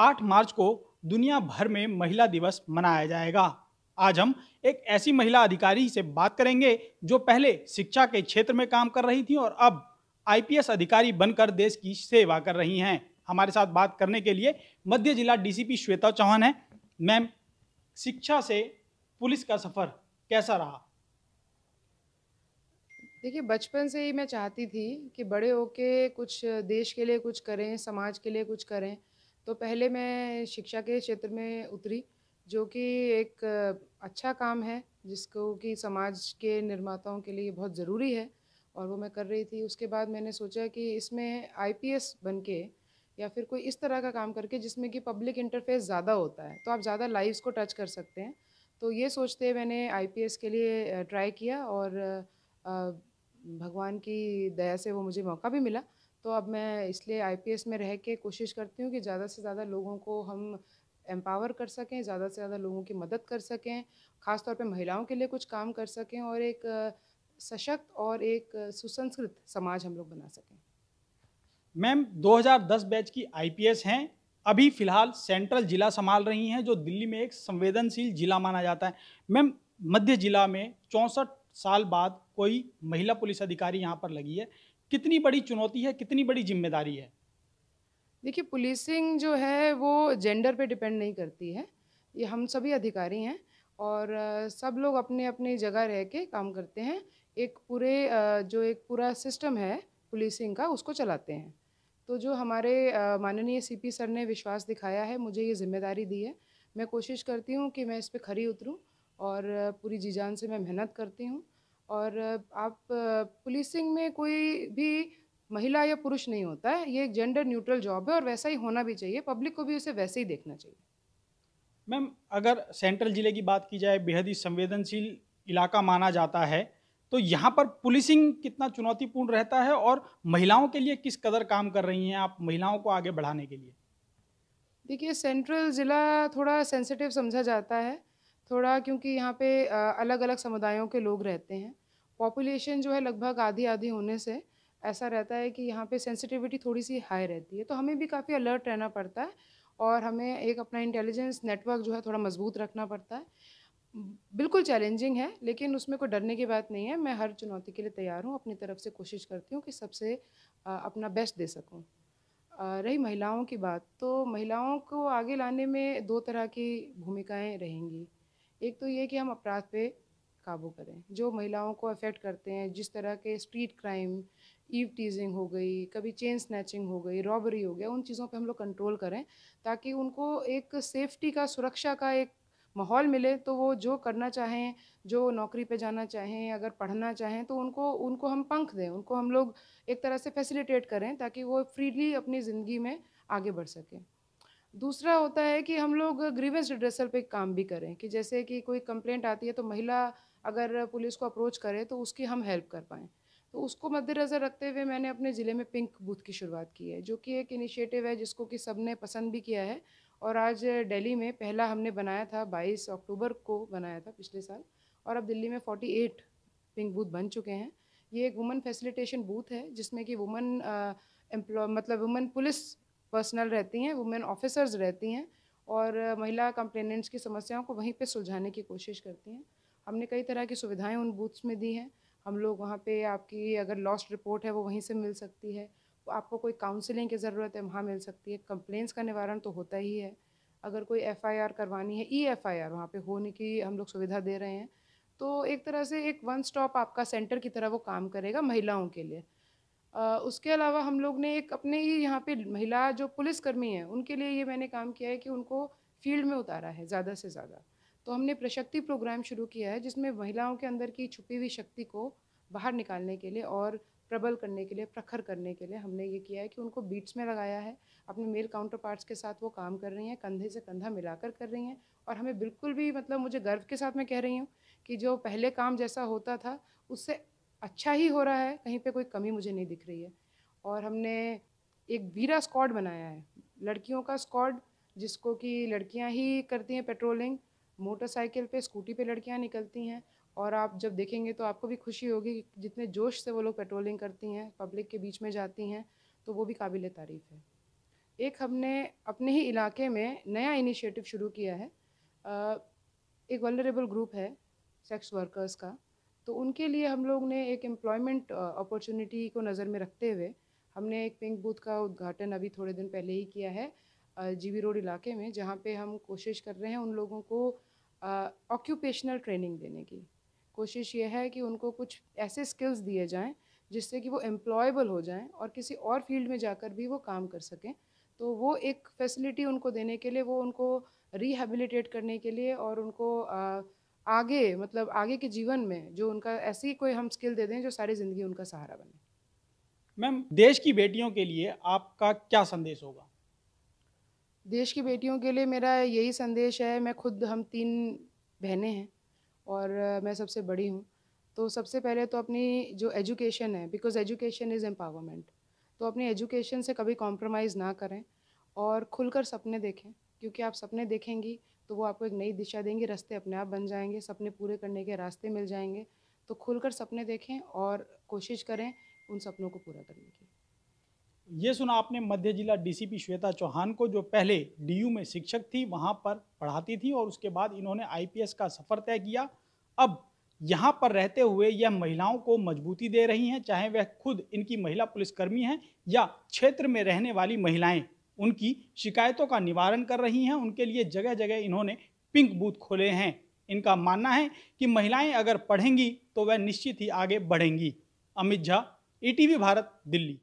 8 मार्च को दुनिया भर में महिला दिवस मनाया जाएगा आज हम एक ऐसी महिला अधिकारी से बात करेंगे जो पहले शिक्षा के क्षेत्र में काम कर रही थी और अब आईपीएस अधिकारी बनकर देश की सेवा कर रही हैं हमारे साथ बात करने के लिए मध्य जिला डीसीपी श्वेता चौहान है मैम शिक्षा से पुलिस का सफर कैसा रहा देखिए बचपन से ही मैं चाहती थी कि बड़े होके कुछ देश के लिए कुछ करें समाज के लिए कुछ करें तो पहले मैं शिक्षा के क्षेत्र में उतरी जो कि एक अच्छा काम है जिसको कि समाज के निर्माताओं के लिए बहुत ज़रूरी है और वो मैं कर रही थी उसके बाद मैंने सोचा कि इसमें आईपीएस बनके या फिर कोई इस तरह का काम करके जिसमें कि पब्लिक इंटरफेस ज़्यादा होता है तो आप ज़्यादा लाइव्स को टच कर सकते हैं तो ये सोचते मैंने आईपीएस के लिए ट्राई किया और भगवान की दया से वो मुझे मौका भी मिला तो अब मैं इसलिए आईपीएस में रह के कोशिश करती हूँ कि ज़्यादा से ज़्यादा लोगों को हम एम्पावर कर सकें ज़्यादा से ज़्यादा लोगों की मदद कर सकें ख़ासतौर पर महिलाओं के लिए कुछ काम कर सकें और एक सशक्त और एक सुसंस्कृत समाज हम लोग बना सकें मैम 2010 बैच की आईपीएस हैं अभी फ़िलहाल सेंट्रल जिला संभाल रही हैं जो दिल्ली में एक संवेदनशील जिला माना जाता है मैम मध्य जिला में चौंसठ साल बाद कोई महिला पुलिस अधिकारी यहाँ पर लगी है कितनी बड़ी चुनौती है कितनी बड़ी जिम्मेदारी है देखिए पुलिसिंग जो है वो जेंडर पे डिपेंड नहीं करती है ये हम सभी अधिकारी हैं और सब लोग अपने अपने जगह रह के काम करते हैं एक पूरे जो एक पूरा सिस्टम है पुलिसिंग का उसको चलाते हैं तो जो हमारे माननीय सीपी सर ने विश्वास दिखाया है मुझे ये जिम्मेदारी दी है मैं कोशिश करती हूँ कि मैं इस पर खरी उतरूँ और पूरी जी जान से मैं मेहनत करती हूँ और आप पुलिसिंग में कोई भी महिला या पुरुष नहीं होता है ये एक जेंडर न्यूट्रल जॉब है और वैसा ही होना भी चाहिए पब्लिक को भी उसे वैसे ही देखना चाहिए मैम अगर सेंट्रल ज़िले की बात की जाए बेहद ही संवेदनशील इलाका माना जाता है तो यहाँ पर पुलिसिंग कितना चुनौतीपूर्ण रहता है और महिलाओं के लिए किस कदर काम कर रही हैं आप महिलाओं को आगे बढ़ाने के लिए देखिए सेंट्रल ज़िला थोड़ा सेंसिटिव समझा जाता है थोड़ा क्योंकि यहाँ पे अलग अलग समुदायों के लोग रहते हैं पॉपुलेशन जो है लगभग आधी आधी होने से ऐसा रहता है कि यहाँ पे सेंसिटिविटी थोड़ी सी हाई रहती है तो हमें भी काफ़ी अलर्ट रहना पड़ता है और हमें एक अपना इंटेलिजेंस नेटवर्क जो है थोड़ा मजबूत रखना पड़ता है बिल्कुल चैलेंजिंग है लेकिन उसमें कोई डरने की बात नहीं है मैं हर चुनौती के लिए तैयार हूँ अपनी तरफ से कोशिश करती हूँ कि सबसे अपना बेस्ट दे सकूँ रही महिलाओं की बात तो महिलाओं को आगे लाने में दो तरह की भूमिकाएँ रहेंगी एक तो ये कि हम अपराध पे काबू करें जो महिलाओं को अफेक्ट करते हैं जिस तरह के स्ट्रीट क्राइम ईव टीजिंग हो गई कभी चेन स्नैचिंग हो गई रॉबरी हो गया उन चीज़ों पे हम लोग कंट्रोल करें ताकि उनको एक सेफ्टी का सुरक्षा का एक माहौल मिले तो वो जो करना चाहें जो नौकरी पे जाना चाहें अगर पढ़ना चाहें तो उनको उनको हम पंख दें उनको हम लोग एक तरह से फैसिलिटेट करें ताकि वो फ्रीली अपनी ज़िंदगी में आगे बढ़ सकें दूसरा होता है कि हम लोग ग्रीवेंस रिड्रेसल पे काम भी करें कि जैसे कि कोई कंप्लेंट आती है तो महिला अगर पुलिस को अप्रोच करें तो उसकी हम हेल्प कर पाएँ तो उसको मद्देनज़र रखते हुए मैंने अपने ज़िले में पिंक बूथ की शुरुआत की है जो कि एक इनिशिएटिव है जिसको कि सब ने पसंद भी किया है और आज दिल्ली में पहला हमने बनाया था 22 अक्टूबर को बनाया था पिछले साल और अब दिल्ली में 48 पिंक बूथ बन चुके हैं ये एक वुमेन फैसिलिटेशन बूथ है जिसमें कि वुमेन एम्प्लॉ मतलब वुमेन पुलिस पर्सनल रहती हैं वुमेन ऑफिसर्स रहती हैं और महिला कंप्लेनेंट्स की समस्याओं को वहीं पर सुलझाने की कोशिश करती हैं हमने कई तरह की सुविधाएं उन बूथ्स में दी हैं हम लोग वहाँ पे आपकी अगर लॉस्ट रिपोर्ट है वो वहीं से मिल सकती है आपको कोई काउंसलिंग की ज़रूरत है वहाँ मिल सकती है कंप्लेंट्स का निवारण तो होता ही है अगर कोई एफआईआर करवानी है ई एफ आई आर वहाँ पर होने की हम लोग सुविधा दे रहे हैं तो एक तरह से एक वन स्टॉप आपका सेंटर की तरह वो काम करेगा महिलाओं के लिए आ, उसके अलावा हम लोग ने एक अपने ही यहाँ पे महिला जो पुलिसकर्मी हैं उनके लिए ये मैंने काम किया है कि उनको फील्ड में उतारा है ज़्यादा से ज़्यादा तो हमने प्रशक्ति प्रोग्राम शुरू किया है जिसमें महिलाओं के अंदर की छुपी हुई शक्ति को बाहर निकालने के लिए और प्रबल करने के लिए प्रखर करने के लिए हमने ये किया है कि उनको बीट्स में लगाया है अपने मेल काउंटर पार्ट्स के साथ वो काम कर रही हैं कंधे से कंधा मिलाकर कर रही हैं और हमें बिल्कुल भी मतलब मुझे गर्व के साथ मैं कह रही हूँ कि जो पहले काम जैसा होता था उससे अच्छा ही हो रहा है कहीं पे कोई कमी मुझे नहीं दिख रही है और हमने एक वीरा स्क्वाड बनाया है लड़कियों का स्क्वाड जिसको कि लड़कियाँ ही करती हैं पेट्रोलिंग मोटरसाइकिल पे स्कूटी पे लड़कियां निकलती हैं और आप जब देखेंगे तो आपको भी खुशी होगी कि जितने जोश से वो लोग पेट्रोलिंग करती हैं पब्लिक के बीच में जाती हैं तो वो भी काबिल तारीफ़ है एक हमने अपने ही इलाके में नया इनिशिएटिव शुरू किया है एक वनरेबल ग्रुप है सेक्स वर्कर्स का तो उनके लिए हम लोग ने एक एम्प्लॉयमेंट अपॉर्चुनिटी को नज़र में रखते हुए हमने एक पिंक बूथ का उद्घाटन अभी थोड़े दिन पहले ही किया है जीबी रोड इलाके में जहाँ पे हम कोशिश कर रहे हैं उन लोगों को ऑक्यूपेशनल ट्रेनिंग देने की कोशिश ये है कि उनको कुछ ऐसे स्किल्स दिए जाएं जिससे कि वो एम्प्लॉयबल हो जाएं और किसी और फील्ड में जाकर भी वो काम कर सकें तो वो एक फैसिलिटी उनको देने के लिए वो उनको रिहेबिलिटेट करने के लिए और उनको आ, आगे मतलब आगे के जीवन में जो उनका ऐसी कोई हम स्किल दे दें जो सारी ज़िंदगी उनका सहारा बने मैम देश की बेटियों के लिए आपका क्या संदेश होगा देश की बेटियों के लिए मेरा यही संदेश है मैं खुद हम तीन बहनें हैं और मैं सबसे बड़ी हूँ तो सबसे पहले तो अपनी जो एजुकेशन है बिकॉज एजुकेशन इज़ एम्पावरमेंट तो अपनी एजुकेशन से कभी कॉम्प्रोमाइज़ ना करें और खुलकर सपने देखें क्योंकि आप सपने देखेंगी तो वो आपको एक नई दिशा देंगे रास्ते अपने आप बन जाएंगे सपने पूरे करने के रास्ते मिल जाएंगे तो खुलकर सपने देखें और कोशिश करें उन सपनों को पूरा करने की ये सुना आपने मध्य जिला डीसीपी श्वेता चौहान को जो पहले डीयू में शिक्षक थी वहाँ पर पढ़ाती थी और उसके बाद इन्होंने आईपीएस का सफ़र तय किया अब यहाँ पर रहते हुए यह महिलाओं को मजबूती दे रही हैं चाहे वह खुद इनकी महिला पुलिसकर्मी हैं या क्षेत्र में रहने वाली महिलाएं उनकी शिकायतों का निवारण कर रही हैं उनके लिए जगह जगह इन्होंने पिंक बूथ खोले हैं इनका मानना है कि महिलाएं अगर पढ़ेंगी तो वह निश्चित ही आगे बढ़ेंगी अमित झा ई भारत दिल्ली